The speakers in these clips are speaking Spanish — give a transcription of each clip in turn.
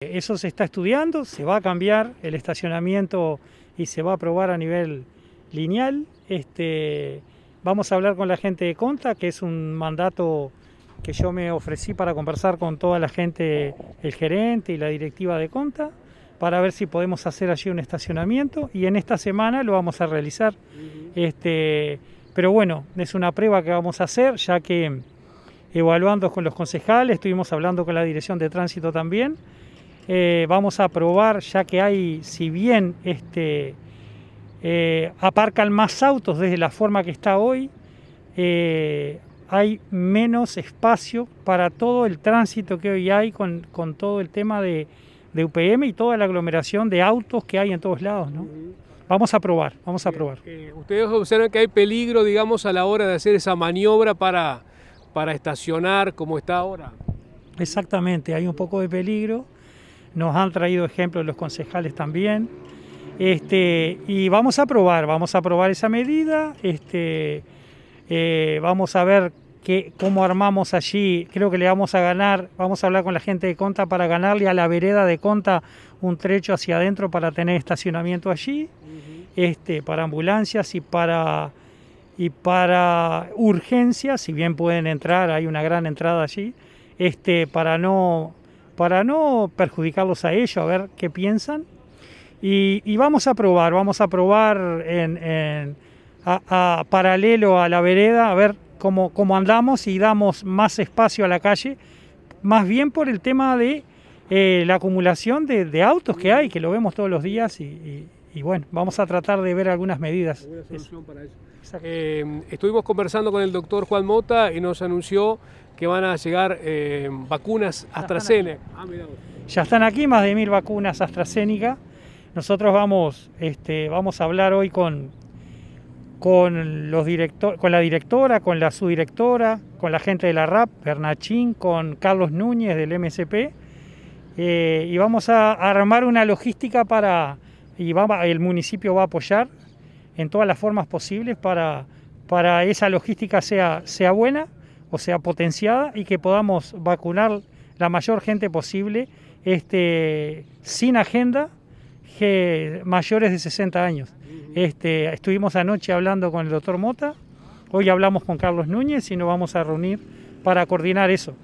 Eso se está estudiando, se va a cambiar el estacionamiento y se va a probar a nivel lineal. Este, vamos a hablar con la gente de Conta, que es un mandato que yo me ofrecí para conversar con toda la gente, el gerente y la directiva de Conta, para ver si podemos hacer allí un estacionamiento y en esta semana lo vamos a realizar. Este, pero bueno, es una prueba que vamos a hacer, ya que evaluando con los concejales, estuvimos hablando con la dirección de tránsito también, eh, vamos a probar, ya que hay, si bien este, eh, aparcan más autos desde la forma que está hoy, eh, hay menos espacio para todo el tránsito que hoy hay con, todo el tema de, UPM y toda la aglomeración de autos que hay en todos lados, Vamos a probar, vamos a probar. ustedes observan que hay peligro, digamos, a la hora de hacer esa maniobra para, para estacionar como está ahora. Exactamente, hay un poco de peligro nos han traído ejemplos los concejales también. Este, y vamos a probar, vamos a probar esa medida, este, eh, vamos a ver cómo armamos allí, creo que le vamos a ganar, vamos a hablar con la gente de Conta para ganarle a la vereda de Conta un trecho hacia adentro para tener estacionamiento allí, este, para ambulancias y para, y para urgencias, si bien pueden entrar, hay una gran entrada allí, este, para no para no perjudicarlos a ellos, a ver qué piensan. Y, vamos a probar, vamos a probar en, paralelo a la vereda, a ver cómo, andamos y damos más espacio a la calle, más bien por el tema de eh, la acumulación de, autos que hay, que lo vemos todos los días y y bueno, vamos a tratar de ver algunas medidas. Eh, estuvimos conversando con el doctor Juan Mota y nos anunció que van a llegar eh, vacunas AstraZeneca. Ah, ya están aquí más de mil vacunas AstraZeneca. Nosotros vamos, este, vamos a hablar hoy con, con, los con la directora, con la subdirectora, con la gente de la RAP, Bernachín, con Carlos Núñez del MSP. Eh, y vamos a armar una logística para, y el municipio va a apoyar en todas las formas posibles para, para esa logística sea, sea buena o sea potenciada y que podamos vacunar la mayor gente posible este, sin agenda mayores de 60 años. Este, estuvimos anoche hablando con el doctor Mota, hoy hablamos con Carlos Núñez y nos vamos a reunir para coordinar eso.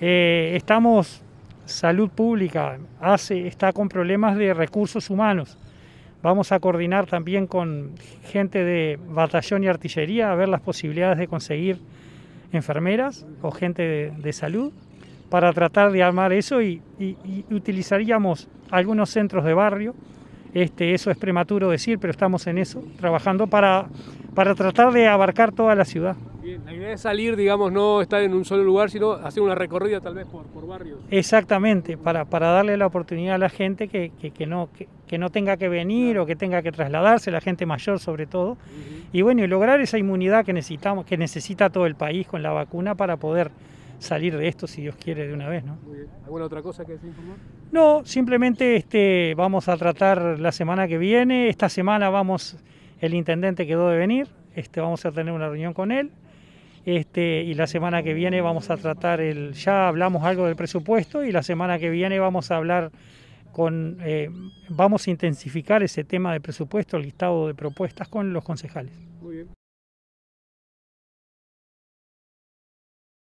Eh, estamos, salud pública hace, está con problemas de recursos humanos Vamos a coordinar también con gente de batallón y artillería a ver las posibilidades de conseguir enfermeras o gente de, salud para tratar de armar eso y, utilizaríamos algunos centros de barrio. Este, eso es prematuro decir, pero estamos en eso, trabajando para, para tratar de abarcar toda la ciudad la idea es salir, digamos, no estar en un solo lugar, sino hacer una recorrida tal vez por, barrios. Exactamente, para, para darle la oportunidad a la gente que, no, que, no tenga que venir o que tenga que trasladarse, la gente mayor sobre todo. Y bueno, y lograr esa inmunidad que necesitamos, que necesita todo el país con la vacuna para poder salir de esto, si Dios quiere, de una vez. ¿no? ¿Alguna otra cosa que desinformar? No, simplemente este, vamos a tratar la semana que viene. Esta semana vamos, el intendente quedó de venir, este, vamos a tener una reunión con él este, y la semana que viene vamos a tratar el. Ya hablamos algo del presupuesto y la semana que viene vamos a hablar con. Eh, vamos a intensificar ese tema de presupuesto, el listado de propuestas con los concejales.